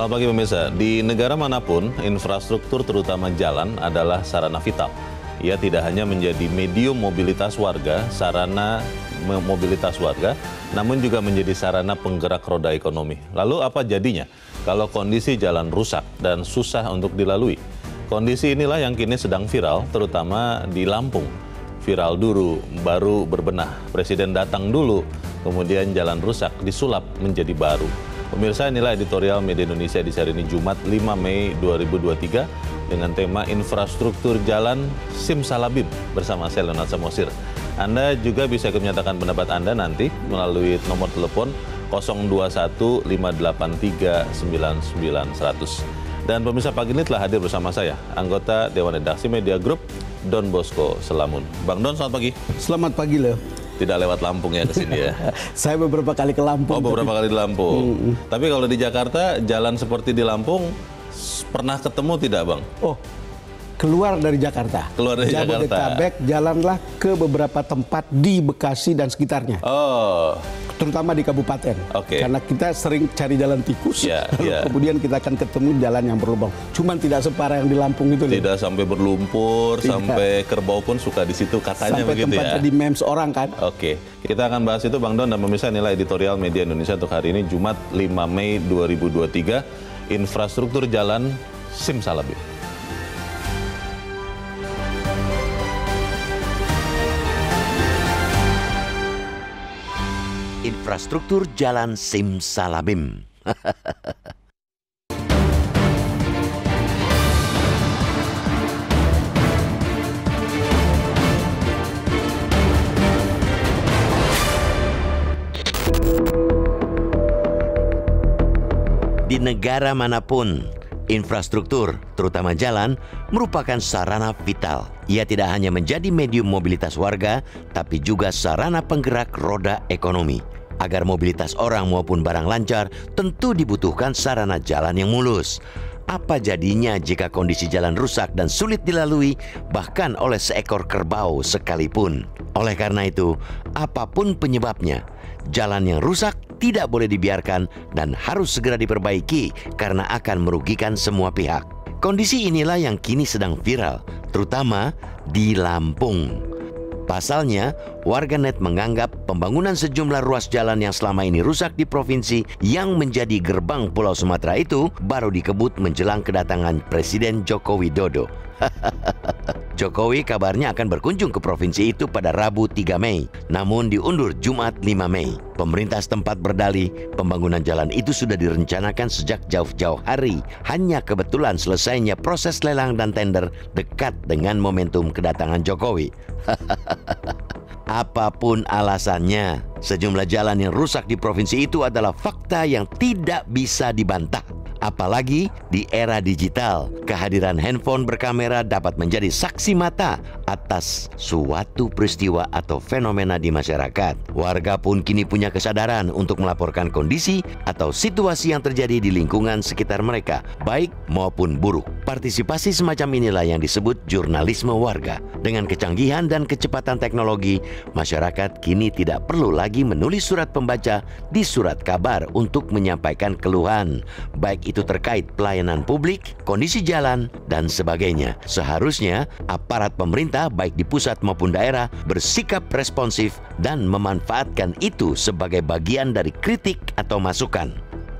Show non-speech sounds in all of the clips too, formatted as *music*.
Selamat pagi pemirsa. Di negara manapun, infrastruktur terutama jalan adalah sarana vital. Ia tidak hanya menjadi medium mobilitas warga, sarana mobilitas warga, namun juga menjadi sarana penggerak roda ekonomi. Lalu apa jadinya kalau kondisi jalan rusak dan susah untuk dilalui? Kondisi inilah yang kini sedang viral, terutama di Lampung. Viral dulu, baru berbenah. Presiden datang dulu, kemudian jalan rusak disulap menjadi baru. Pemirsa inilah editorial Media Indonesia di hari ini Jumat 5 Mei 2023 dengan tema infrastruktur jalan Simsalabim bersama saya Leonard Samosir. Anda juga bisa menyatakan pendapat Anda nanti melalui nomor telepon 021 Dan pemirsa pagi ini telah hadir bersama saya, anggota Dewan Redaksi Media Group, Don Bosco Selamun. Bang Don, selamat pagi. Selamat pagi, Leo tidak lewat Lampung ya ke sini ya. *laughs* Saya beberapa kali ke Lampung. Oh, beberapa tapi... kali di Lampung. Hmm. Tapi kalau di Jakarta jalan seperti di Lampung pernah ketemu tidak, Bang? Oh, keluar dari Jakarta. Keluar dari Jabodetabek, Jakarta. jalanlah ke beberapa tempat di Bekasi dan sekitarnya. Oh. Terutama di kabupaten. Okay. Karena kita sering cari jalan tikus, yeah, *laughs* yeah. kemudian kita akan ketemu jalan yang berlubang. Cuman tidak separah yang di Lampung itu. Tidak nih. sampai berlumpur, tidak. sampai kerbau pun suka di situ katanya sampai begitu ya. tempatnya tempat di memes orang kan. Oke. Okay. Kita akan bahas itu Bang Don dan pemirsa nilai editorial media Indonesia untuk hari ini Jumat 5 Mei 2023 infrastruktur jalan Simsalabim. Infrastruktur Jalan Simsalabim. *laughs* Di negara manapun, infrastruktur, terutama jalan, merupakan sarana vital. Ia tidak hanya menjadi medium mobilitas warga, tapi juga sarana penggerak roda ekonomi. Agar mobilitas orang maupun barang lancar, tentu dibutuhkan sarana jalan yang mulus. Apa jadinya jika kondisi jalan rusak dan sulit dilalui, bahkan oleh seekor kerbau sekalipun? Oleh karena itu, apapun penyebabnya, jalan yang rusak tidak boleh dibiarkan dan harus segera diperbaiki karena akan merugikan semua pihak. Kondisi inilah yang kini sedang viral, terutama di Lampung. Pasalnya, warganet menganggap pembangunan sejumlah ruas jalan yang selama ini rusak di provinsi yang menjadi gerbang Pulau Sumatera itu baru dikebut menjelang kedatangan Presiden Joko Widodo. *laughs* Jokowi kabarnya akan berkunjung ke provinsi itu pada Rabu 3 Mei, namun diundur Jumat 5 Mei. Pemerintah setempat berdalih, pembangunan jalan itu sudah direncanakan sejak jauh-jauh hari. Hanya kebetulan selesainya proses lelang dan tender dekat dengan momentum kedatangan Jokowi. *laughs* Apapun alasannya, sejumlah jalan yang rusak di provinsi itu adalah fakta yang tidak bisa dibantah. Apalagi di era digital, kehadiran handphone berkamera dapat menjadi saksi mata atas suatu peristiwa atau fenomena di masyarakat. Warga pun kini punya kesadaran untuk melaporkan kondisi atau situasi yang terjadi di lingkungan sekitar mereka, baik maupun buruk. Partisipasi semacam inilah yang disebut jurnalisme warga. Dengan kecanggihan dan kecepatan teknologi, masyarakat kini tidak perlu lagi menulis surat pembaca di surat kabar untuk menyampaikan keluhan, baik itu terkait pelayanan publik, kondisi jalan, dan sebagainya. Seharusnya aparat pemerintah pemerintah baik di pusat maupun daerah bersikap responsif dan memanfaatkan itu sebagai bagian dari kritik atau masukan.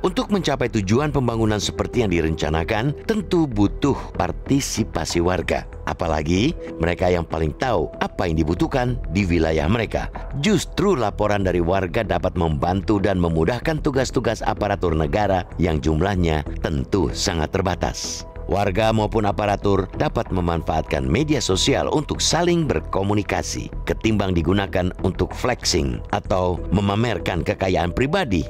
Untuk mencapai tujuan pembangunan seperti yang direncanakan, tentu butuh partisipasi warga. Apalagi mereka yang paling tahu apa yang dibutuhkan di wilayah mereka. Justru laporan dari warga dapat membantu dan memudahkan tugas-tugas aparatur negara yang jumlahnya tentu sangat terbatas warga maupun aparatur dapat memanfaatkan media sosial untuk saling berkomunikasi ketimbang digunakan untuk flexing atau memamerkan kekayaan pribadi.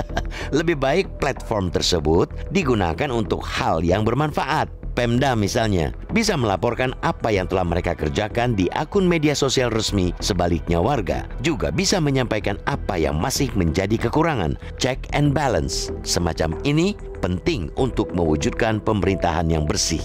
*laughs* Lebih baik platform tersebut digunakan untuk hal yang bermanfaat. Pemda misalnya, bisa melaporkan apa yang telah mereka kerjakan di akun media sosial resmi. Sebaliknya warga juga bisa menyampaikan apa yang masih menjadi kekurangan. Check and balance semacam ini penting untuk mewujudkan pemerintahan yang bersih.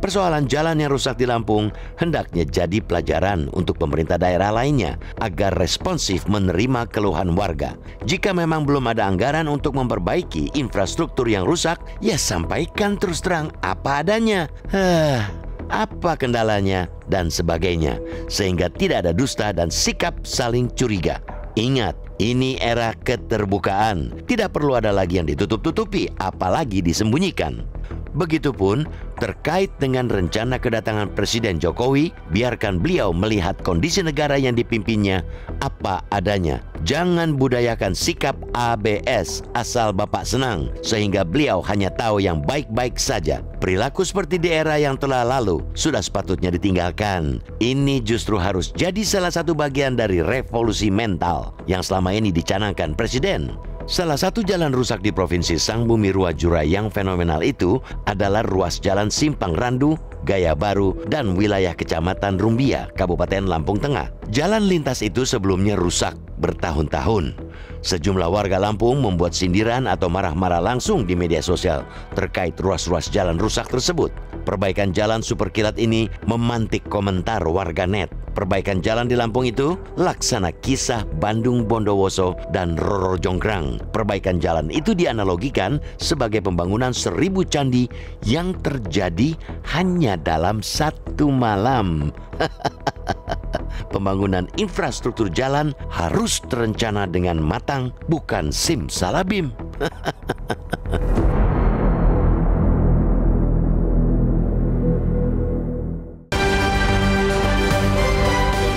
Persoalan jalan yang rusak di Lampung hendaknya jadi pelajaran untuk pemerintah daerah lainnya agar responsif menerima keluhan warga. Jika memang belum ada anggaran untuk memperbaiki infrastruktur yang rusak, ya sampaikan terus terang apa adanya. Huh, apa kendalanya dan sebagainya sehingga tidak ada dusta dan sikap saling curiga. Ingat, ini era keterbukaan. Tidak perlu ada lagi yang ditutup-tutupi, apalagi disembunyikan. Begitupun terkait dengan rencana kedatangan Presiden Jokowi, biarkan beliau melihat kondisi negara yang dipimpinnya apa adanya. Jangan budayakan sikap ABS asal Bapak senang, sehingga beliau hanya tahu yang baik-baik saja. Perilaku seperti di era yang telah lalu sudah sepatutnya ditinggalkan. Ini justru harus jadi salah satu bagian dari revolusi mental yang selama ini dicanangkan Presiden. Salah satu jalan rusak di Provinsi Sangbumi Ruajura yang fenomenal itu adalah ruas jalan Simpang Randu Gaya Baru, dan wilayah Kecamatan Rumbia, Kabupaten Lampung Tengah. Jalan lintas itu sebelumnya rusak bertahun-tahun. Sejumlah warga Lampung membuat sindiran atau marah-marah langsung di media sosial terkait ruas-ruas jalan rusak tersebut. Perbaikan jalan super kilat ini memantik komentar warga net. Perbaikan jalan di Lampung itu laksana kisah Bandung Bondowoso dan Roro Jonggrang. Perbaikan jalan itu dianalogikan sebagai pembangunan seribu candi yang terjadi hanya dunia dalam satu malam. *laughs* Pembangunan infrastruktur jalan harus terencana dengan matang, bukan sim salabim *laughs*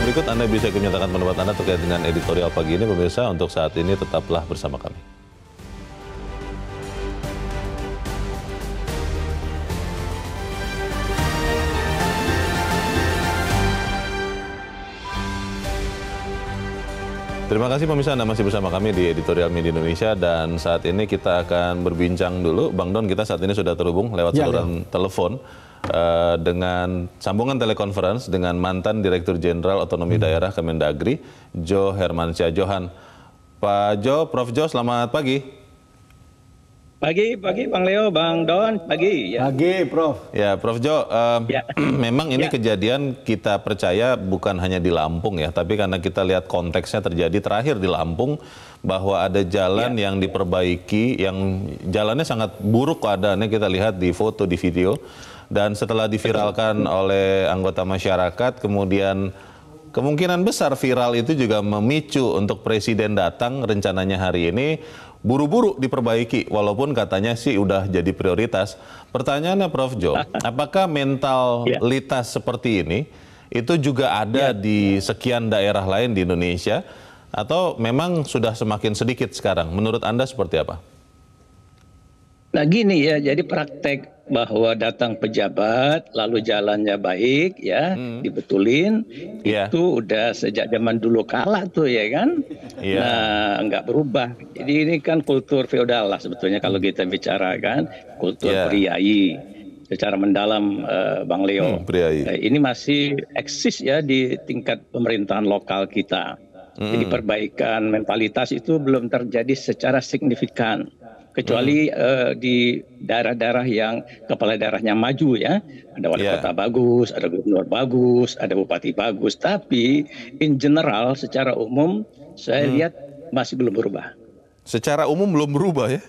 Berikut Anda bisa menyatakan pendapat Anda terkait dengan editorial pagi ini, pemirsa. Untuk saat ini tetaplah bersama kami. Terima kasih pemirsa Anda masih bersama kami di Editorial Media Indonesia dan saat ini kita akan berbincang dulu. Bang Don, kita saat ini sudah terhubung lewat ya, ya. saluran ya. telepon uh, dengan sambungan telekonferensi dengan mantan Direktur Jenderal Otonomi hmm. Daerah Kemendagri, Jo Hermansyah Johan. Pak Jo, Prof Jo, selamat pagi. Pagi, pagi Bang Leo, Bang Don, pagi. Ya. Pagi, Prof. Ya, Prof Jo, uh, ya. *clears throat* memang ini ya. kejadian kita percaya bukan hanya di Lampung ya, tapi karena kita lihat konteksnya terjadi terakhir di Lampung bahwa ada jalan ya. yang diperbaiki, yang jalannya sangat buruk keadaannya kita lihat di foto, di video, dan setelah diviralkan Betul. oleh anggota masyarakat, kemudian kemungkinan besar viral itu juga memicu untuk presiden datang rencananya hari ini buru-buru diperbaiki walaupun katanya sih udah jadi prioritas. Pertanyaannya Prof Jo, ya. apakah mentalitas ya. yeah. seperti ini itu juga ada yeah. di sekian daerah lain di Indonesia atau memang sudah semakin sedikit sekarang? Menurut Anda seperti apa? Nah gini ya, jadi praktek bahwa datang pejabat lalu jalannya baik ya hmm. dibetulin yeah. itu udah sejak zaman dulu kalah tuh ya kan yeah. nah nggak berubah jadi ini kan kultur feodal lah sebetulnya kalau hmm. kita bicara kan kultur yeah. Iya. priai secara mendalam uh, Bang Leo hmm, priai. Nah, eh, ini masih eksis ya di tingkat pemerintahan lokal kita hmm. jadi perbaikan mentalitas itu belum terjadi secara signifikan kecuali hmm. eh, di daerah daerah yang kepala daerahnya maju ya ada wali ya. kota bagus ada gubernur bagus ada bupati bagus tapi in general secara umum saya hmm. lihat masih belum berubah secara umum belum berubah ya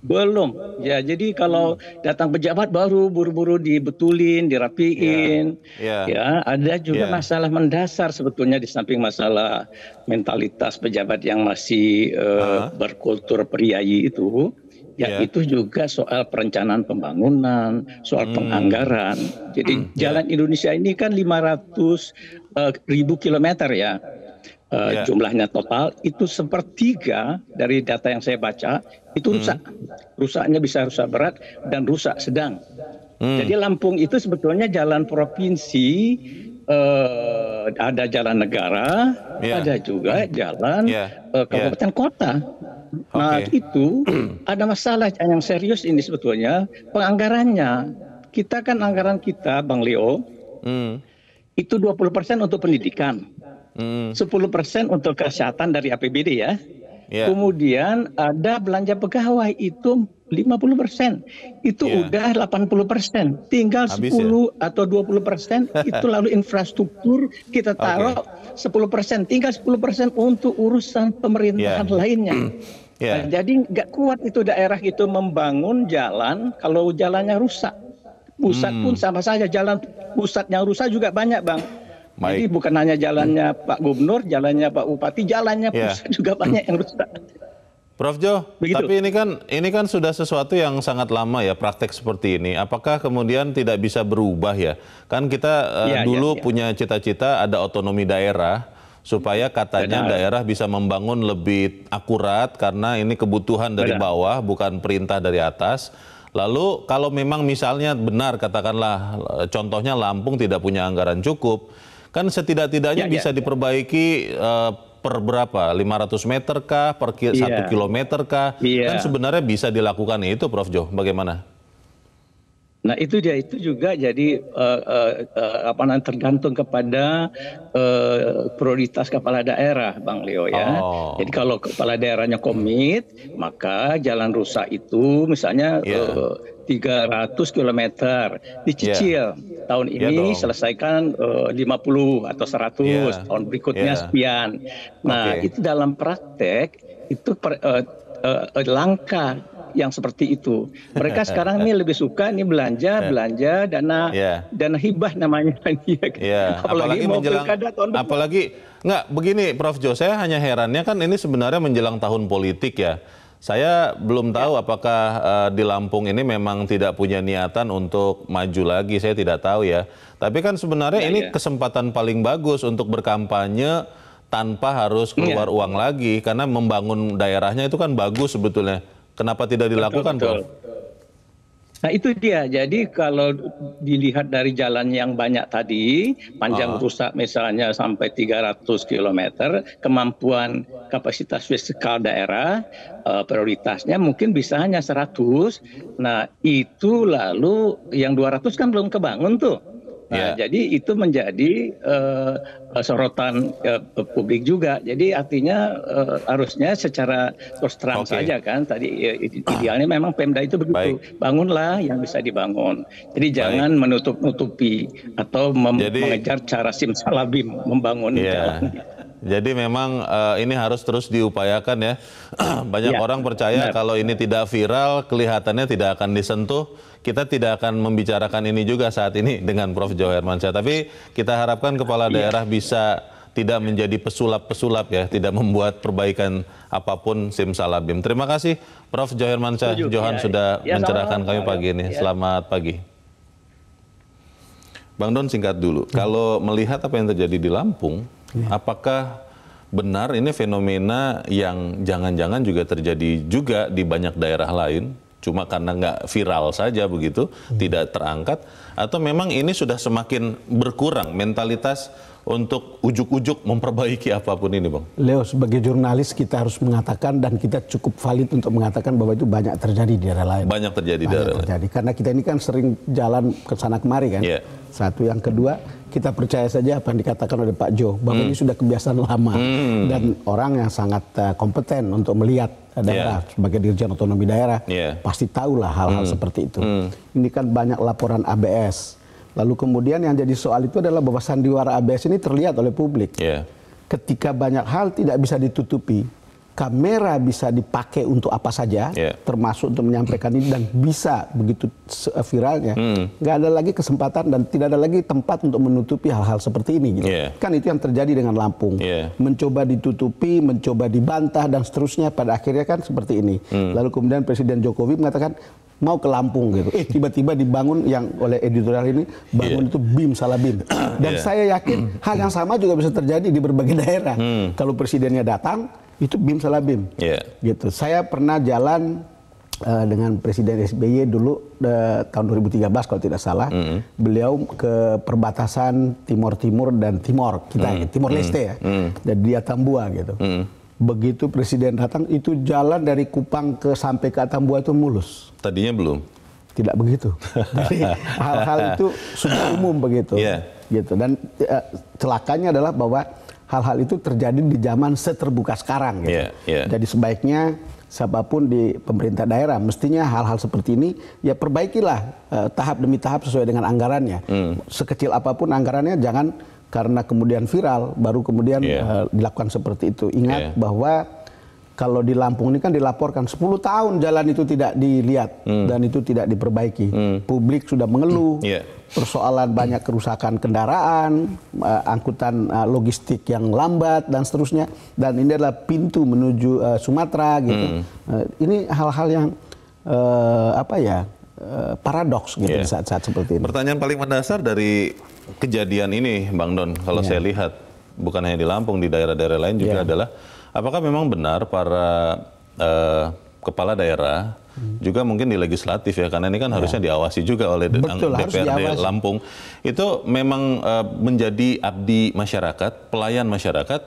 belum. Ya, jadi kalau datang pejabat baru buru-buru dibetulin, dirapiin. Yeah. Yeah. Ya, ada juga yeah. masalah mendasar sebetulnya di samping masalah mentalitas pejabat yang masih uh, uh-huh. berkultur priayi itu, ya yeah. itu juga soal perencanaan pembangunan, soal hmm. penganggaran. Jadi hmm, ya. jalan yeah. Indonesia ini kan 500 uh, eh, ribu kilometer ya. Eh, ya. jumlahnya total itu sepertiga dari data yang saya baca itu hmm. rusak, rusaknya bisa rusak berat dan rusak sedang. Hmm. Jadi Lampung itu sebetulnya jalan provinsi, uh, ada jalan negara, yeah. ada juga jalan yeah. Ya. uh, kabupaten yeah. kota. Nah okay. itu *clears throat* ada masalah yang serius ini sebetulnya penganggarannya. Kita kan anggaran kita, Bang Leo, hmm. itu 20% untuk pendidikan sepuluh persen untuk kesehatan dari APBD ya. Yeah. Kemudian ada belanja pegawai itu 50 persen, itu yeah. udah 80 persen, tinggal Habis 10 ya? atau 20 persen *laughs* itu lalu infrastruktur kita taruh okay. 10 persen, tinggal 10 persen untuk urusan pemerintahan yeah. lainnya. yeah. *clears throat* Iya. Nah, jadi nggak kuat itu daerah itu membangun jalan kalau jalannya rusak. Pusat hmm. pun sama saja jalan pusatnya rusak juga banyak bang. Baik. Jadi bukan hanya jalannya hmm. Pak Gubernur, jalannya Pak Bupati, jalannya yeah. pusat *laughs* juga banyak yang rusak. Prof Jo, Begitu. tapi ini kan ini kan sudah sesuatu yang sangat lama ya praktek seperti ini. Apakah kemudian tidak bisa berubah ya? Kan kita ya, uh, dulu ya, ya. punya cita-cita ada otonomi daerah supaya katanya Benar. daerah bisa membangun lebih akurat karena ini kebutuhan dari Benar. bawah bukan perintah dari atas. Lalu kalau memang misalnya benar katakanlah eh, contohnya Lampung tidak punya anggaran cukup, Kan setidak-tidaknya ya, ya, bisa ya, diperbaiki uh, per berapa? 500 meter kah? Per ki ya. 1 kilometer kah? ya. Kan sebenarnya bisa dilakukan itu Prof. Jo. Bagaimana? Nah itu dia itu juga jadi uh, uh, uh, apa namanya tergantung kepada uh, prioritas kepala daerah Bang Leo ya. Oh. Jadi kalau kepala daerahnya komit maka jalan rusak itu misalnya yeah. Iya. uh, 300 km dicicil yeah. tahun iya ini yeah, selesaikan eh, uh, 50 atau 100 yeah. tahun berikutnya yeah. sekian. Nah, okay. itu dalam praktek itu per, uh, eh, uh, eh, langka yang seperti itu. Mereka *laughs* sekarang ini lebih suka nih belanja iya. belanja dana yeah. dana hibah namanya *laughs* yeah. Kan? Iya. apalagi, apalagi mau menjelang, pilkada tahun Apalagi nggak begini Prof Jo, saya hanya herannya kan ini sebenarnya menjelang tahun politik ya saya belum ya. tahu ya. apakah uh, di Lampung ini memang tidak punya niatan untuk maju lagi. Saya tidak tahu ya. Tapi kan sebenarnya ya, ini ya. kesempatan paling bagus untuk berkampanye tanpa harus keluar ya. uang lagi karena membangun daerahnya itu kan bagus sebetulnya. Kenapa tidak dilakukan, betul, betul. Prof? Nah itu dia. Jadi kalau dilihat dari jalan yang banyak tadi, panjang uh rusak misalnya sampai 300 km, kemampuan kapasitas fiskal daerah uh, prioritasnya mungkin bisa hanya 100. Nah, itu lalu yang 200 kan belum kebangun tuh nah ya. jadi itu menjadi eh, eh, sorotan eh, publik juga jadi artinya harusnya secara terus terang saja kan tadi idealnya memang Pemda itu begitu bangunlah yang bisa dibangun jadi jangan menutup nutupi atau mengejar cara simsalabim membangun iya. jalan jadi memang uh, ini harus terus diupayakan ya. *clears throat* Banyak ya, orang percaya benar. kalau ini tidak viral, kelihatannya tidak akan disentuh kita tidak akan membicarakan ini juga saat ini dengan Prof. Joe Hermansyah. Tapi kita harapkan kepala iya. daerah bisa tidak menjadi pesulap-pesulap ya, tidak membuat perbaikan apapun simsalabim. Terima kasih Prof. Joher Mansyah Johan ya, sudah iya. ya, mencerahkan kami pagi ini. Ya. Selamat pagi. Bang Don singkat dulu. Hmm. Kalau melihat apa yang terjadi di Lampung, hmm. apakah benar ini fenomena yang jangan-jangan juga terjadi juga di banyak daerah lain? cuma karena nggak viral saja begitu, hmm. tidak terangkat, atau memang ini sudah semakin berkurang mentalitas untuk ujuk-ujuk memperbaiki apapun ini, Bang? Leo, sebagai jurnalis kita harus mengatakan dan kita cukup valid untuk mengatakan bahwa itu banyak terjadi di daerah lain. Banyak terjadi banyak di daerah terjadi. lain. Karena kita ini kan sering jalan ke sana kemari kan. Yeah. Satu yang kedua, kita percaya saja apa yang dikatakan oleh Pak Jo bahwa hmm. ini sudah kebiasaan lama hmm. dan orang yang sangat eh, kompeten untuk melihat daerah yeah. sebagai dirjen otonomi daerah yeah. pasti tahulah hal-hal hmm. seperti itu. Hmm. Ini kan banyak laporan ABS Lalu kemudian yang jadi soal itu adalah bahwa sandiwara ABS ini terlihat oleh publik. Yeah. Ketika banyak hal tidak bisa ditutupi, kamera bisa dipakai untuk apa saja, yeah. termasuk untuk menyampaikan ini dan bisa begitu eh, viralnya, mm. nggak ada lagi kesempatan dan tidak ada lagi tempat untuk menutupi hal-hal seperti ini. Gitu. Yeah. Kan itu yang terjadi dengan Lampung, yeah. mencoba ditutupi, mencoba dibantah dan seterusnya. Pada akhirnya kan seperti ini. Mm. Lalu kemudian Presiden Jokowi mengatakan mau ke Lampung gitu. Eh tiba-tiba dibangun yang oleh editorial ini bangun yeah. itu BIM salah BIM. *coughs* Dan yeah. saya yakin *coughs* hal yang sama juga bisa terjadi di berbagai daerah. Mm. Kalau presidennya datang itu BIM salah BIM. Yeah. Gitu. Saya pernah jalan uh, dengan presiden SBY dulu uh, tahun 2013 kalau tidak salah. Mm. Beliau ke perbatasan Timur Timur dan Timor kita mm. Timor Leste hmm. ya. Mm. Dan dia Tambua gitu. Mm Begitu presiden datang, itu jalan dari Kupang ke sampai ke Atambua itu mulus. Tadinya belum. Tidak begitu. *laughs* hal-hal itu sudah umum begitu. Yeah. Gitu. Dan uh, celakanya adalah bahwa hal-hal itu terjadi di zaman seterbuka sekarang. Gitu. Yeah, yeah. Jadi sebaiknya siapapun di pemerintah daerah mestinya hal-hal seperti ini ya perbaikilah eh, tahap demi tahap sesuai dengan anggarannya. Mm. Sekecil apapun anggarannya jangan karena kemudian viral baru kemudian yeah. Iya. uh, dilakukan seperti itu. Ingat yeah. bahwa kalau di Lampung ini kan dilaporkan 10 tahun jalan itu tidak dilihat mm. dan itu tidak diperbaiki. Mm. Publik sudah mengeluh. Mm. Iya. Yeah. Persoalan banyak kerusakan kendaraan, uh, angkutan uh, logistik yang lambat dan seterusnya dan ini adalah pintu menuju uh, Sumatera gitu. Mm. Uh, ini hal-hal yang uh, apa ya? Eh, paradoks gitu yeah. di saat-saat seperti ini. Pertanyaan paling mendasar dari kejadian ini, Bang Don, kalau yeah. saya lihat bukan hanya di Lampung, di daerah-daerah lain juga yeah. adalah apakah memang benar para uh, kepala daerah hmm. juga mungkin di legislatif ya karena ini kan iya. harusnya diawasi juga oleh Betul, DPRD Lampung itu memang uh, menjadi abdi masyarakat pelayan masyarakat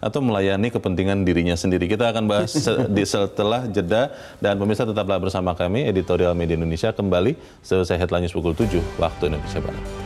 atau melayani kepentingan dirinya sendiri. Kita akan bahas *laughs* di setelah jeda dan pemirsa tetaplah bersama kami editorial media Indonesia kembali selesai headline news pukul 7 waktu Indonesia Barat.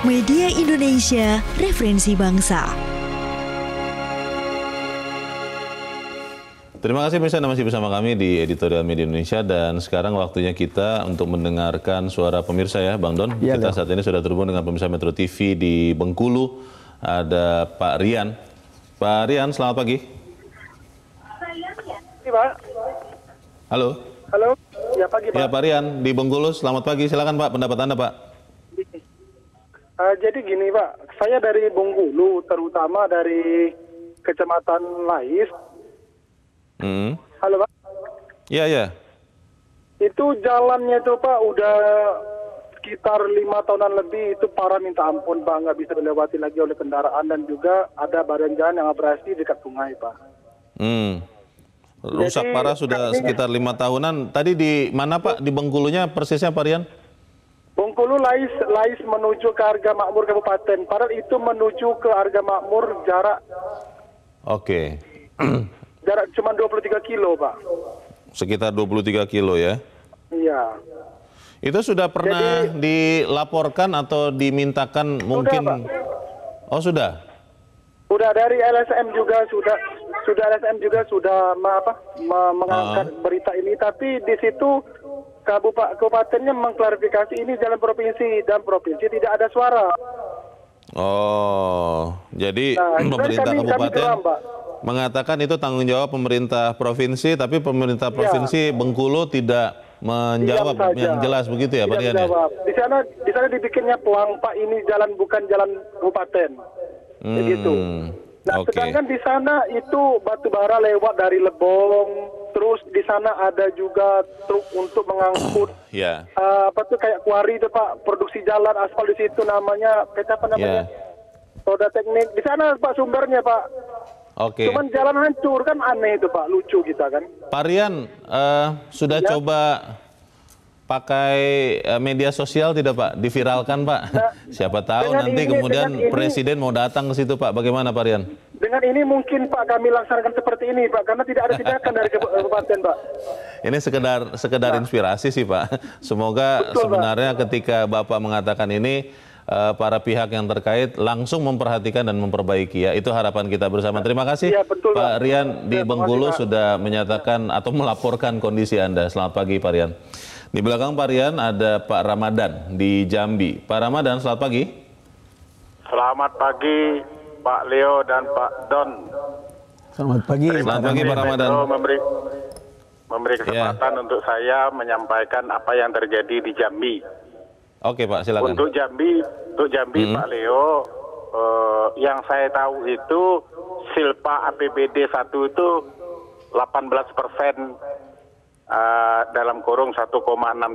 Media Indonesia, referensi bangsa. Terima kasih pemirsa masih bersama kami di Editorial Media Indonesia dan sekarang waktunya kita untuk mendengarkan suara pemirsa ya Bang Don. Ya, kita saat ini sudah terhubung dengan pemirsa Metro TV di Bengkulu. Ada Pak Rian. Pak Rian, selamat pagi. Halo. Halo. Ya pagi Pak. Ya Pak Rian di Bengkulu. Selamat pagi. Silakan Pak pendapat Anda Pak. Uh, jadi gini Pak, saya dari Bengkulu, terutama dari Kecamatan Lais. Hmm. Halo Pak. Iya ya. Itu jalannya itu Pak udah sekitar lima tahunan lebih itu parah minta ampun Pak, nggak bisa dilewati lagi oleh kendaraan dan juga ada badan jalan yang abrasi dekat sungai Pak. Hmm. Rusak Jadi, parah sudah sekitar lima tahunan. Tadi di mana Pak? Di Bengkulunya persisnya Pak Rian? Bengkulu Lais Lais menuju ke Arga Makmur Kabupaten. Padahal itu menuju ke Arga Makmur jarak Oke. Okay. *clears throat* jarak cuma 23 kilo, Pak. Sekitar 23 kilo ya. Iya. Itu sudah pernah Jadi, dilaporkan atau dimintakan sudah, mungkin Pak. Oh, sudah. Sudah dari LSM juga sudah sudah LSM juga sudah apa mengangkat uh ah. -huh. berita ini tapi di situ kabupaten kabupatennya mengklarifikasi ini jalan provinsi dan provinsi tidak ada suara. Oh, jadi nah, *clears throat* kan pemerintah kami, kabupaten kami mengatakan itu tanggung jawab pemerintah provinsi, tapi pemerintah iya. provinsi ya. Bengkulu tidak menjawab yang jelas begitu ya, Pak ya? Di sana di sana dibikinnya pelang Pak ini jalan bukan jalan kabupaten. Hmm. Begitu. Nah, okay. sedangkan di sana itu batu bara lewat dari Lebong, terus di sana ada juga truk untuk mengangkut *coughs* yeah. Ya. uh, apa tuh kayak kuari itu Pak, produksi jalan aspal di situ namanya, apa namanya? Yeah. roda teknik. Di sana Pak sumbernya Pak. Oke. Okay. Cuman jalan hancur kan aneh itu Pak, lucu kita kan. Varian uh, eh, sudah ya. coba pakai eh, media sosial tidak Pak? Diviralkan Pak? Nah, *laughs* Siapa tahu nanti ini, kemudian presiden ini, mau datang ke situ Pak. Bagaimana Pak Rian? Dengan ini mungkin Pak kami laksanakan seperti ini Pak karena tidak ada tindakan dari eh, kabupaten Pak. *laughs* Ini sekedar sekedar nah. inspirasi sih Pak. *laughs* Semoga Betul, sebenarnya Pak. ketika Bapak mengatakan ini eh, para pihak yang terkait langsung memperhatikan dan memperbaiki ya itu harapan kita bersama. Terima kasih ya, betul, Pak, Rian ya, di iya, Bengkulu sudah menyatakan atau melaporkan kondisi Anda. Selamat pagi Pak Rian. Di belakang Pak Rian ada Pak Ramadan di Jambi. Pak Ramadan, selamat pagi. Selamat pagi Pak Leo dan Pak Don. Selamat pagi. Terima selamat pagi Pak Ramadan. memberi memberi ya. kesempatan yeah. untuk saya menyampaikan apa yang terjadi di Jambi. Oke Pak, silakan. Untuk Jambi, untuk Jambi hmm. Pak Leo, eh, yang saya tahu itu silpa APBD 1 itu 18 persen Eh, dalam kurung 1,6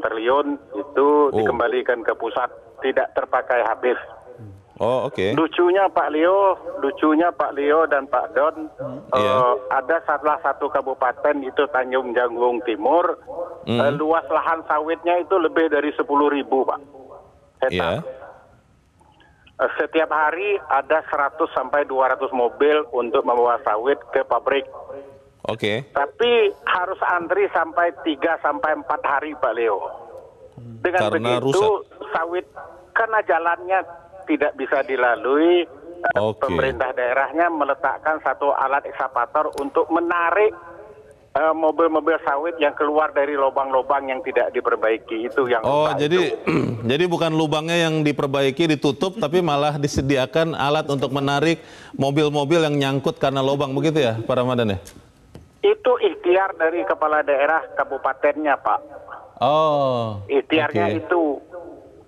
triliun itu oh. dikembalikan ke pusat tidak terpakai habis. Oh oke. Okay. Lucunya Pak Leo, lucunya Pak Leo dan Pak Don, hmm. yeah. Iya. uh, ada salah satu kabupaten itu Tanjung Janggung Timur, mm. uh, luas lahan sawitnya itu lebih dari 10 ribu Pak. Hektar. Yeah. Iya. Uh, setiap hari ada 100 sampai 200 mobil untuk membawa sawit ke pabrik. Oke. Okay. Tapi harus antri sampai 3 sampai 4 hari Pak Leo. Hmm. Dengan Karena begitu rusak. sawit karena jalannya tidak bisa dilalui eh, okay. pemerintah daerahnya meletakkan satu alat eksapator untuk menarik mobil eh, mobil-mobil sawit yang keluar dari lubang-lubang yang tidak diperbaiki itu yang Oh, jadi *clears throat* jadi bukan lubangnya yang diperbaiki ditutup tapi malah disediakan alat untuk menarik mobil-mobil yang nyangkut karena lubang begitu ya Pak Ramadan ya? itu ikhtiar dari kepala daerah kabupatennya pak oh ikhtiarnya okay. itu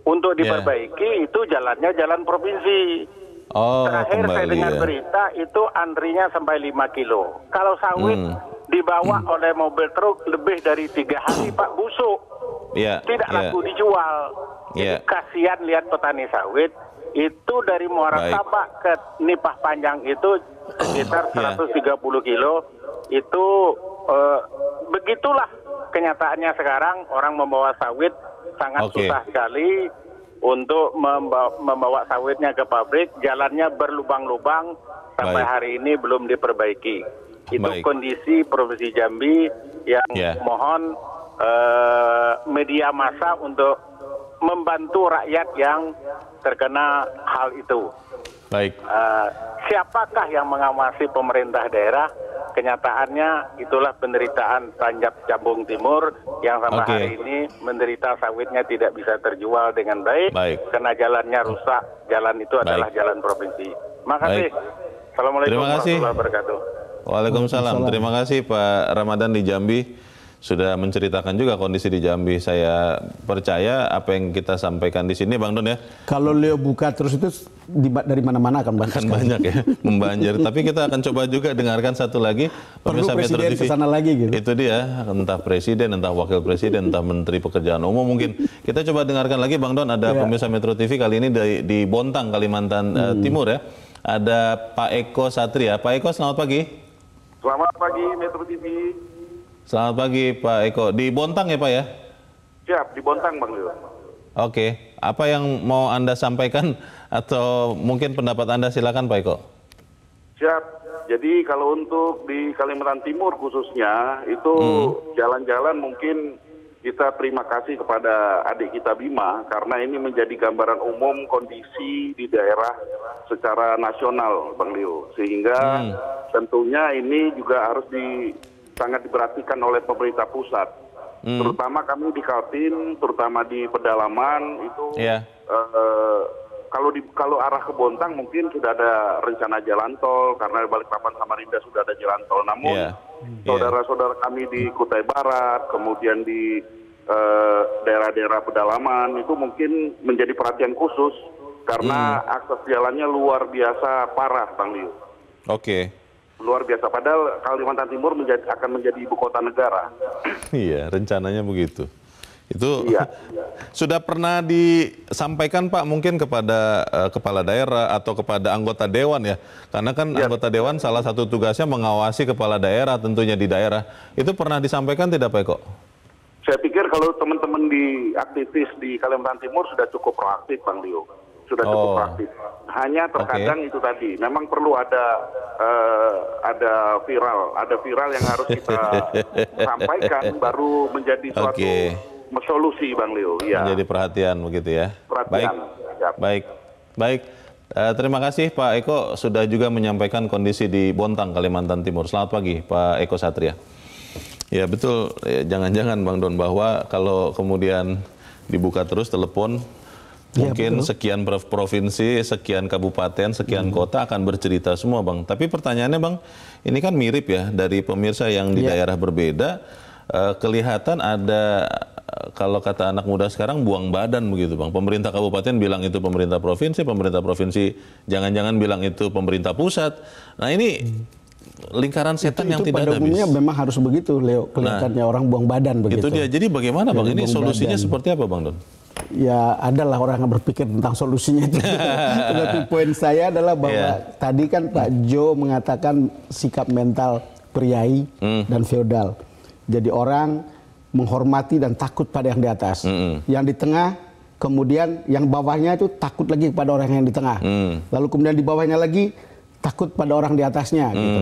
untuk ya. diperbaiki yeah. itu jalannya jalan provinsi oh terakhir kembali, saya dengar ya. berita itu antrinya sampai 5 kilo kalau sawit hmm. dibawa hmm. oleh mobil truk lebih dari tiga hari pak busuk yeah. tidak yeah. laku dijual yeah. kasihan lihat petani sawit itu dari Muara Sabak ke Nipah Panjang itu sekitar 130 ya. yeah. kilo itu eh, begitulah kenyataannya sekarang orang membawa sawit sangat okay. susah sekali untuk membawa, membawa sawitnya ke pabrik. Jalannya berlubang-lubang sampai Baik. hari ini belum diperbaiki. Itu Baik. kondisi Provinsi Jambi yang yeah. mohon eh, media massa untuk membantu rakyat yang terkena hal itu. Baik. Uh, siapakah yang mengawasi pemerintah daerah? kenyataannya itulah penderitaan Tanjab Jambung Timur yang sampai okay. hari ini menderita sawitnya tidak bisa terjual dengan baik, baik. karena jalannya rusak. Jalan itu baik. adalah jalan provinsi. Makasih. Baik. Assalamualaikum warahmatullahi wabarakatuh. Waalaikumsalam. Terima kasih Pak Ramadan di Jambi sudah menceritakan juga kondisi di Jambi. Saya percaya apa yang kita sampaikan di sini, Bang Don ya. Kalau Leo buka terus itu dari mana-mana akan banyak. Akan banyak ya, *laughs* membanjir. Tapi kita akan coba juga dengarkan satu lagi pemirsa Metro TV. sana lagi gitu. Itu dia, entah presiden, entah wakil presiden, entah menteri pekerjaan umum mungkin. Kita coba dengarkan lagi, Bang Don. Ada ya. pemirsa Metro TV kali ini di, di Bontang, Kalimantan eh, hmm. Timur ya. Ada Pak Eko Satria. Pak Eko, selamat pagi. Selamat pagi Metro TV. Selamat pagi Pak Eko. Di Bontang ya Pak ya? Siap, ya, di Bontang Bang Leo. Oke, apa yang mau Anda sampaikan atau mungkin pendapat Anda silakan Pak Eko. Siap. Jadi kalau untuk di Kalimantan Timur khususnya itu hmm. jalan-jalan hmm. mungkin kita terima kasih kepada adik kita Bima karena ini menjadi gambaran umum kondisi di daerah secara nasional Bang Leo sehingga hmm. tentunya ini juga harus di sangat diperhatikan oleh pemerintah pusat. Hmm. Terutama kami di Kaltim, terutama di pedalaman itu yeah. Iya. uh, kalau di kalau arah ke Bontang mungkin sudah ada rencana jalan tol karena Balikpapan Samarinda sudah ada jalan tol. Namun iya. Iya. saudara-saudara yeah. kami di Kutai Barat, kemudian di eh, daerah-daerah pedalaman itu mungkin menjadi perhatian khusus karena hmm. akses jalannya luar biasa parah, Bang Liu. Oke. Okay luar biasa. Padahal Kalimantan Timur menjadi, akan menjadi ibu kota negara. Iya, rencananya begitu. Itu iya, *laughs* sudah pernah disampaikan Pak mungkin kepada uh, kepala daerah atau kepada anggota dewan ya. Karena kan iya. anggota dewan salah satu tugasnya mengawasi kepala daerah tentunya di daerah. Itu pernah disampaikan tidak Pak Eko? Saya pikir kalau teman-teman di aktivis di Kalimantan Timur sudah cukup proaktif Bang Leo sudah oh. cukup praktis. Hanya terkadang okay. itu tadi, memang perlu ada uh, ada viral, ada viral yang harus kita *laughs* sampaikan baru menjadi suatu okay. solusi, Bang Leo. Ya. Menjadi perhatian begitu ya. Perhatian. Baik, ya. baik, baik. Uh, terima kasih Pak Eko sudah juga menyampaikan kondisi di Bontang, Kalimantan Timur. Selamat pagi Pak Eko Satria. Ya betul, ya, jangan-jangan Bang Don bahwa kalau kemudian dibuka terus telepon Ya, Mungkin ya, sekian provinsi, sekian kabupaten, sekian hmm. kota akan bercerita semua, Bang. Tapi pertanyaannya, Bang, ini kan mirip ya dari pemirsa yang di ya. daerah berbeda. Eh, kelihatan ada eh, kalau kata anak muda sekarang buang badan begitu bang. Pemerintah kabupaten bilang itu pemerintah provinsi, pemerintah provinsi jangan-jangan bilang itu pemerintah pusat. Nah ini hmm lingkaran setan itu, yang itu tidak pada ada umumnya habis. memang harus begitu Leo kelihatannya nah, orang buang badan begitu. Itu dia. Jadi bagaimana Bang ini solusinya badan. seperti apa Bang Don? Ya adalah orang yang berpikir tentang solusinya itu. *laughs* poin saya adalah bahwa yeah. tadi kan Pak Jo mengatakan sikap mental priai mm. dan feodal. Jadi orang menghormati dan takut pada yang di atas. Mm -hmm. Yang di tengah kemudian yang bawahnya itu takut lagi kepada orang yang di tengah. Mm. Lalu kemudian di bawahnya lagi takut pada orang di atasnya hmm. gitu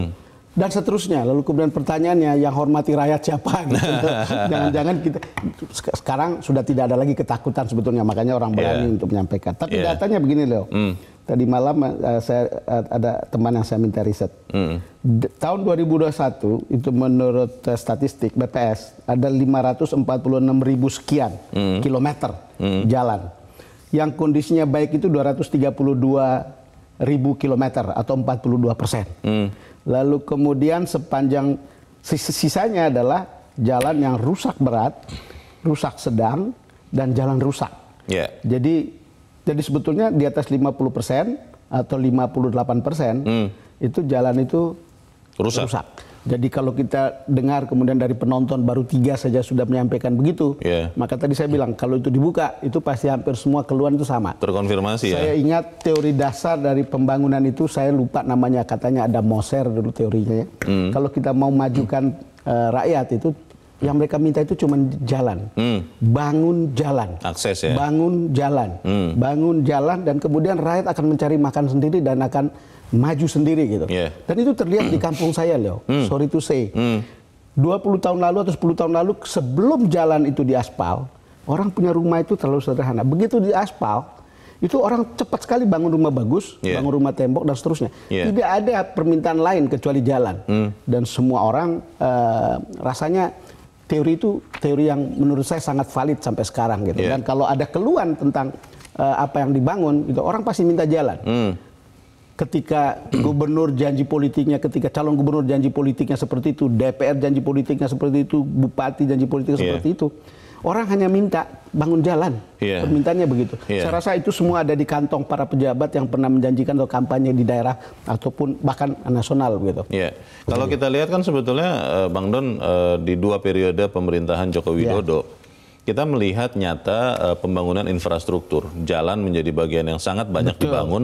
dan seterusnya. Lalu kemudian pertanyaannya yang hormati rakyat siapa? *laughs* Gitu. *laughs* Jangan-jangan kita sekarang sudah tidak ada lagi ketakutan sebetulnya makanya orang iya. berani yeah. untuk menyampaikan. Tapi yeah. datanya begini loh. Mm. Tadi malam uh, saya uh, ada teman yang saya minta riset. Mm. tahun 2021 itu menurut uh, statistik BPS ada 546 ribu sekian mm. kilometer mm. jalan. Yang kondisinya baik itu 232 ribu kilometer atau 42 persen. Hmm. Lalu kemudian sepanjang sis sisanya adalah jalan yang rusak berat, rusak sedang, dan jalan rusak. Yeah. Jadi jadi sebetulnya di atas 50 persen atau 58 persen hmm. itu jalan itu rusak. rusak. Jadi kalau kita dengar kemudian dari penonton baru tiga saja sudah menyampaikan begitu, yeah. maka tadi saya bilang kalau itu dibuka itu pasti hampir semua keluhan itu sama. Terkonfirmasi saya ya. Saya ingat teori dasar dari pembangunan itu saya lupa namanya katanya ada Moser dulu teorinya. Ya. Mm. Kalau kita mau majukan mm. uh, rakyat itu yang mereka minta itu cuma jalan, mm. bangun jalan, akses ya, bangun jalan, mm. bangun jalan dan kemudian rakyat akan mencari makan sendiri dan akan maju sendiri gitu. Yeah. Dan itu terlihat di kampung saya loh. Mm. Sorry to say. Mm. 20 tahun lalu atau 10 tahun lalu sebelum jalan itu diaspal, orang punya rumah itu terlalu sederhana. Begitu diaspal, itu orang cepat sekali bangun rumah bagus, yeah. bangun rumah tembok dan seterusnya. Yeah. Tidak ada permintaan lain kecuali jalan. Mm. Dan semua orang uh, rasanya teori itu teori yang menurut saya sangat valid sampai sekarang gitu. Yeah. Dan kalau ada keluhan tentang uh, apa yang dibangun, gitu orang pasti minta jalan. Mm ketika gubernur janji politiknya, ketika calon gubernur janji politiknya seperti itu, DPR janji politiknya seperti itu, bupati janji politiknya yeah. seperti itu. Orang hanya minta bangun jalan, yeah. permintaannya begitu. Yeah. Saya rasa itu semua ada di kantong para pejabat yang pernah menjanjikan atau kampanye di daerah ataupun bahkan nasional begitu. Yeah. Kalau kita lihat kan sebetulnya eh, Bang Don eh, di dua periode pemerintahan Joko iya. Widodo yeah kita melihat nyata eh, pembangunan infrastruktur jalan menjadi bagian yang sangat banyak Betul. dibangun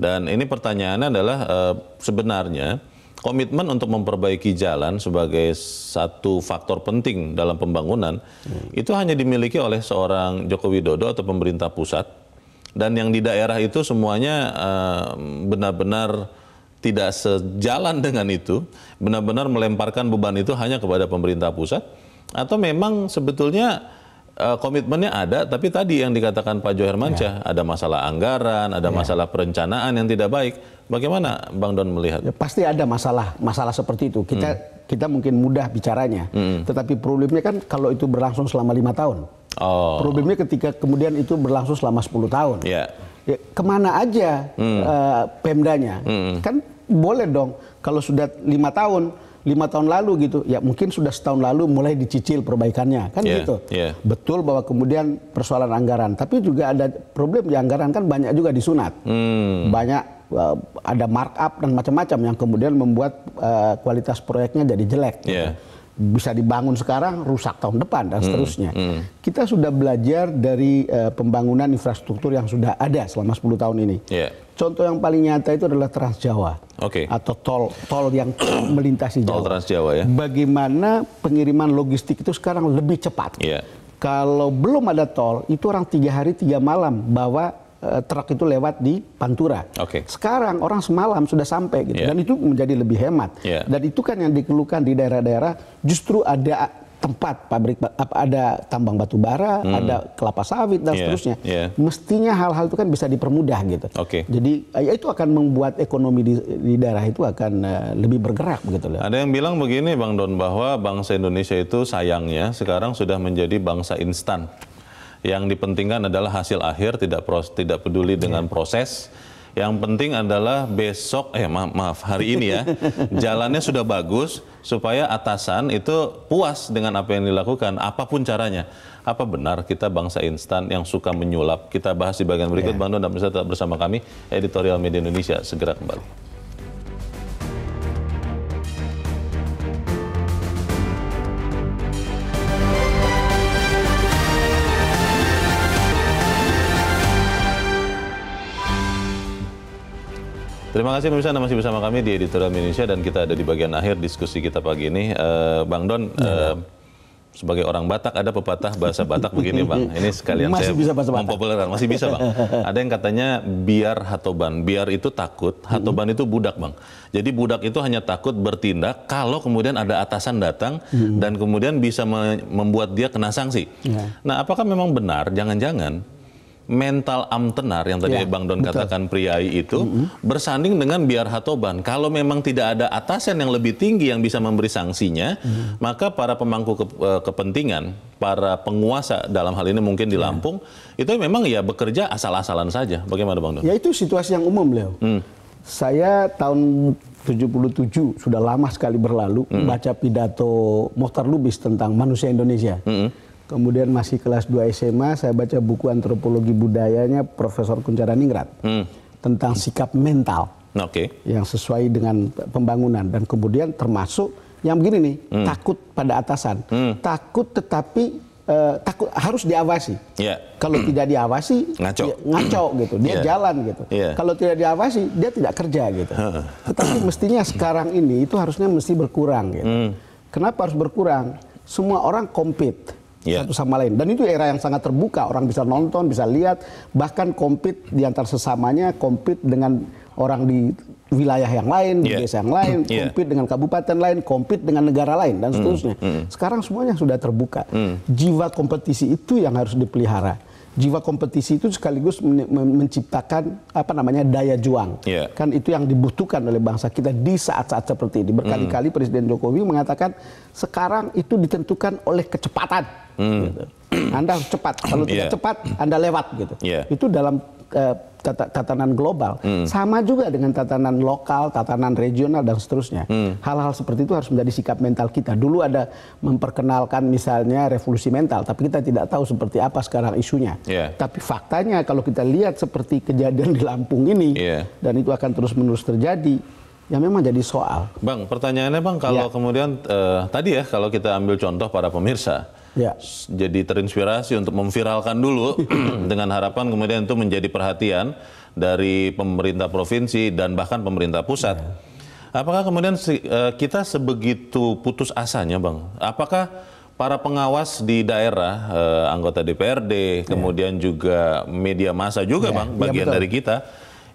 dan ini pertanyaannya adalah e, sebenarnya komitmen untuk memperbaiki jalan sebagai satu faktor penting dalam pembangunan hmm. itu hanya dimiliki oleh seorang Joko Widodo atau pemerintah pusat dan yang di daerah itu semuanya eh, benar-benar tidak sejalan *laughs* dengan itu benar-benar melemparkan beban itu hanya kepada pemerintah pusat atau memang sebetulnya uh, komitmennya ada, tapi tadi yang dikatakan Pak Johar Manca, ya. ada masalah anggaran, ada ya. masalah perencanaan yang tidak baik. Bagaimana Bang Don melihat? Ya, pasti ada masalah, masalah seperti itu. Kita hmm. kita mungkin mudah bicaranya, hmm. tetapi problemnya kan kalau itu berlangsung selama lima tahun. Oh. Problemnya ketika kemudian itu berlangsung selama 10 tahun. Yeah. Ya, kemana aja hmm. uh, Pemdanya? Hmm. Kan boleh dong kalau sudah lima tahun lima tahun lalu gitu ya mungkin sudah setahun lalu mulai dicicil perbaikannya kan yeah, gitu yeah. betul bahwa kemudian persoalan anggaran tapi juga ada problem di anggaran kan banyak juga disunat hmm. banyak uh, ada markup dan macam-macam yang kemudian membuat uh, kualitas proyeknya jadi jelek yeah. bisa dibangun sekarang rusak tahun depan dan hmm, seterusnya hmm, hmm. kita sudah belajar dari uh, pembangunan infrastruktur yang sudah ada selama 10 tahun ini yeah Contoh yang paling nyata itu adalah Trans Jawa. Oke. Okay. Atau tol tol yang *clears throat* melintasi Jawa. Tol Trans Jawa ya. Bagaimana pengiriman logistik itu sekarang lebih cepat? Iya. Yeah. Kalau belum ada tol, itu orang tiga hari tiga malam bawa uh, truk itu lewat di Pantura. Oke. Okay. Sekarang orang semalam sudah sampai gitu yeah. dan itu menjadi lebih hemat. Yeah. Dan itu kan yang dikeluhkan di daerah-daerah justru ada tempat pabrik ada tambang batu bara, hmm. ada kelapa sawit dan yeah. seterusnya. Yeah. Mestinya hal-hal itu kan bisa dipermudah gitu. Okay. Jadi eh, ya itu akan membuat ekonomi di, di daerah itu akan uh, lebih bergerak begitu loh. Ada yang bilang begini Bang Don bahwa bangsa Indonesia itu sayangnya sekarang sudah menjadi bangsa instan. Yang dipentingkan adalah hasil akhir tidak pros, tidak peduli dengan iya. proses yang penting adalah besok, eh ma maaf hari ini ya, *laughs* jalannya sudah bagus supaya atasan itu puas dengan apa yang dilakukan, apapun caranya. Apa benar kita bangsa instan yang suka menyulap? Kita bahas di bagian berikut, yeah. Bang Don, dan tetap bersama kami, Editorial Media Indonesia, segera kembali. Terima kasih pemirsa Anda masih bersama kami di Editorial Indonesia dan kita ada di bagian akhir diskusi kita pagi ini. Uh, Bang Don, uh, sebagai orang Batak ada pepatah bahasa Batak begini Bang. Ini sekalian masih saya bisa bahasa mempopuleran, masih bisa Bang. Ada yang katanya biar hatoban, biar itu takut, mm-hmm. hatoban itu budak Bang. Jadi budak itu hanya takut bertindak kalau kemudian ada atasan datang mm-hmm. dan kemudian bisa membuat dia kena sanksi. Iya. Nah apakah memang benar, jangan-jangan mental amtenar yang tadi ya, Bang Don betul. katakan priai itu mm-hmm. bersanding dengan biar hatoban. Kalau memang tidak ada atasan yang lebih tinggi yang bisa memberi sanksinya, mm-hmm. maka para pemangku ke, eh, kepentingan, para penguasa dalam hal ini mungkin di ya. Lampung itu memang ya bekerja asal-asalan saja. Bagaimana Bang Don? Ya itu situasi yang umum Leo. Mm. Saya tahun 77 sudah lama sekali berlalu mm. baca pidato Mohtar Lubis tentang manusia Indonesia. Mm -hmm Kemudian masih kelas 2 SMA saya baca buku antropologi budayanya Profesor Kuncara Ningrat hmm. tentang sikap mental okay. yang sesuai dengan pembangunan dan kemudian termasuk yang begini nih hmm. takut pada atasan hmm. takut tetapi uh, takut harus diawasi yeah. kalau *clears throat* tidak diawasi ngaco ya, ngaco gitu dia yeah. jalan gitu yeah. kalau tidak diawasi dia tidak kerja gitu tetapi *clears throat* mestinya sekarang ini itu harusnya mesti berkurang gitu Mm. kenapa harus berkurang semua orang compete yeah. satu sama lain. Dan itu era yang sangat terbuka, orang bisa nonton, bisa lihat, bahkan kompet di antar sesamanya, kompet dengan orang di wilayah yang lain, yeah. di iya. desa yang lain, yeah. kompet dengan kabupaten lain, kompet dengan negara lain dan hmm, seterusnya. Mm. Mm. Sekarang semuanya sudah terbuka. Mm. Jiwa kompetisi itu yang harus dipelihara jiwa kompetisi itu sekaligus men menciptakan apa namanya daya juang. Yeah. Kan itu yang dibutuhkan oleh bangsa kita di saat-saat seperti ini. Berkali-kali mm. Presiden Jokowi mengatakan sekarang itu ditentukan oleh kecepatan. Mm. Gitu. Anda harus cepat. Kalau iya. tidak yeah. cepat, Anda lewat gitu. Yeah. Itu dalam tata, eh, tatanan global hmm. sama juga dengan tatanan lokal, tatanan regional dan seterusnya. Hmm. Hal-hal hmm. seperti itu harus menjadi sikap mental kita. Dulu ada memperkenalkan misalnya revolusi mental, tapi kita tidak tahu seperti apa sekarang isunya. Yeah. Tapi faktanya kalau kita lihat seperti kejadian di Lampung ini yeah. dan itu akan terus-menerus terjadi, ya memang jadi soal. Bang, pertanyaannya Bang kalau ya. kemudian eh, tadi ya kalau kita ambil contoh para pemirsa ya. jadi terinspirasi untuk memviralkan dulu *clears throat* dengan harapan kemudian itu menjadi perhatian dari pemerintah provinsi dan bahkan pemerintah pusat. Ya. Apakah kemudian e, kita sebegitu putus asanya, Bang? Apakah para pengawas di daerah, e, anggota DPRD, ya. kemudian ya. juga media massa juga, ya, Bang, ya, bagian ya dari kita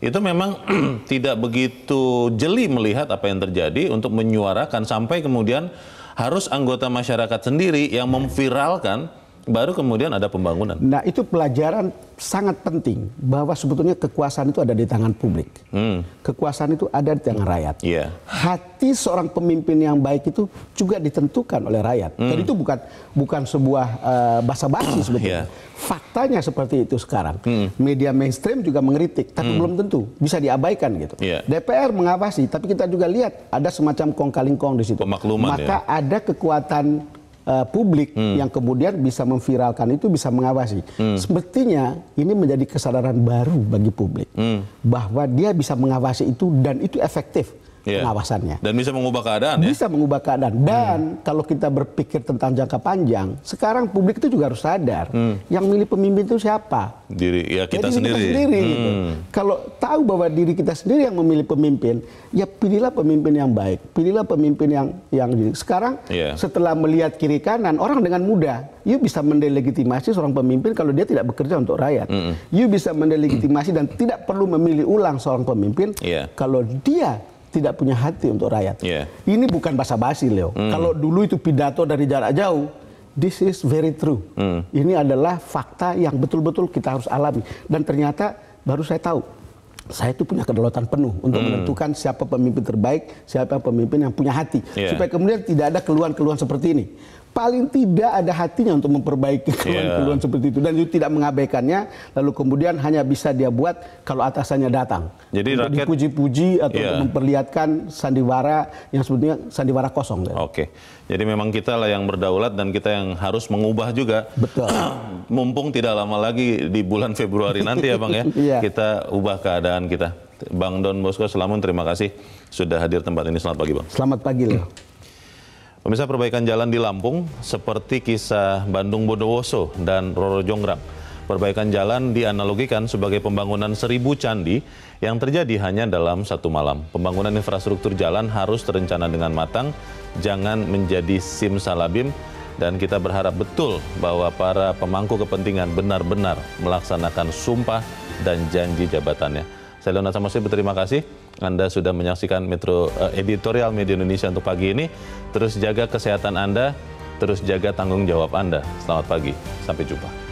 itu memang *clears throat* tidak begitu jeli melihat apa yang terjadi untuk menyuarakan sampai kemudian harus anggota masyarakat sendiri yang memviralkan Baru kemudian ada pembangunan. Nah, itu pelajaran sangat penting bahwa sebetulnya kekuasaan itu ada di tangan publik. Hmm. Kekuasaan itu ada di tangan rakyat. Yeah. Hati seorang pemimpin yang baik itu juga ditentukan oleh rakyat. Hmm. Jadi itu bukan bukan sebuah uh, basa-basi iya. sebetulnya. Yeah. Faktanya seperti itu sekarang. Hmm. Media mainstream juga mengkritik, tapi hmm. belum tentu bisa diabaikan gitu. Yeah. DPR mengawasi, tapi kita juga lihat ada semacam kongkaling kong di situ. Pemakluman Maka ya. ada kekuatan uh, publik hmm. yang kemudian bisa memviralkan itu bisa mengawasi. Hmm. Sepertinya ini menjadi kesadaran baru bagi publik hmm. bahwa dia bisa mengawasi itu dan itu efektif yeah. pengawasannya. Dan bisa mengubah keadaan ya? Bisa mengubah keadaan. Dan hmm. kalau kita berpikir tentang jangka panjang, sekarang publik itu juga harus sadar hmm. yang milih pemimpin itu siapa. Diri ya kita Jadi sendiri. Kita sendiri hmm. gitu. Kalau tahu bahwa diri kita sendiri yang memilih pemimpin, ya pilihlah pemimpin yang baik, pilihlah pemimpin yang yang sekarang yeah. setelah melihat kiri kanan orang dengan mudah, you bisa mendelegitimasi seorang pemimpin kalau dia tidak bekerja untuk rakyat. Hmm. You bisa mendelegitimasi dan tidak perlu memilih ulang seorang pemimpin yeah. kalau dia tidak punya hati untuk rakyat. Yeah. Ini bukan bahasa basi Leo. Mm. Kalau dulu itu pidato dari jarak jauh, this is very true. Mm. Ini adalah fakta yang betul-betul kita harus alami. Dan ternyata baru saya tahu, saya itu punya kedaulatan penuh untuk mm. menentukan siapa pemimpin terbaik, siapa pemimpin yang punya hati, yeah. supaya kemudian tidak ada keluhan-keluhan seperti ini paling tidak ada hatinya untuk memperbaiki iya. keluhan-keluhan yeah. seperti itu dan itu tidak mengabaikannya lalu kemudian hanya bisa dia buat kalau atasannya datang jadi untuk rakyat dipuji-puji atau yeah. memperlihatkan sandiwara yang sebetulnya sandiwara kosong oke okay. jadi memang kita lah yang berdaulat dan kita yang harus mengubah juga betul *clears throat* mumpung tidak lama lagi di bulan Februari nanti ya Bang ya *laughs* yeah. kita ubah keadaan kita Bang Don Bosco Selamun terima kasih sudah hadir tempat ini selamat pagi Bang selamat pagi loh Pemirsa perbaikan jalan di Lampung seperti kisah Bandung Bondowoso dan Roro Jonggrang. Perbaikan jalan dianalogikan sebagai pembangunan seribu candi yang terjadi hanya dalam satu malam. Pembangunan infrastruktur jalan harus terencana dengan matang, jangan menjadi sim salabim. dan kita berharap betul bahwa para pemangku kepentingan benar-benar melaksanakan sumpah dan janji jabatannya. Saya Leonard Samosir berterima kasih. Anda sudah menyaksikan Metro uh, Editorial Media Indonesia untuk pagi ini. Terus jaga kesehatan Anda, terus jaga tanggung jawab Anda. Selamat pagi, sampai jumpa.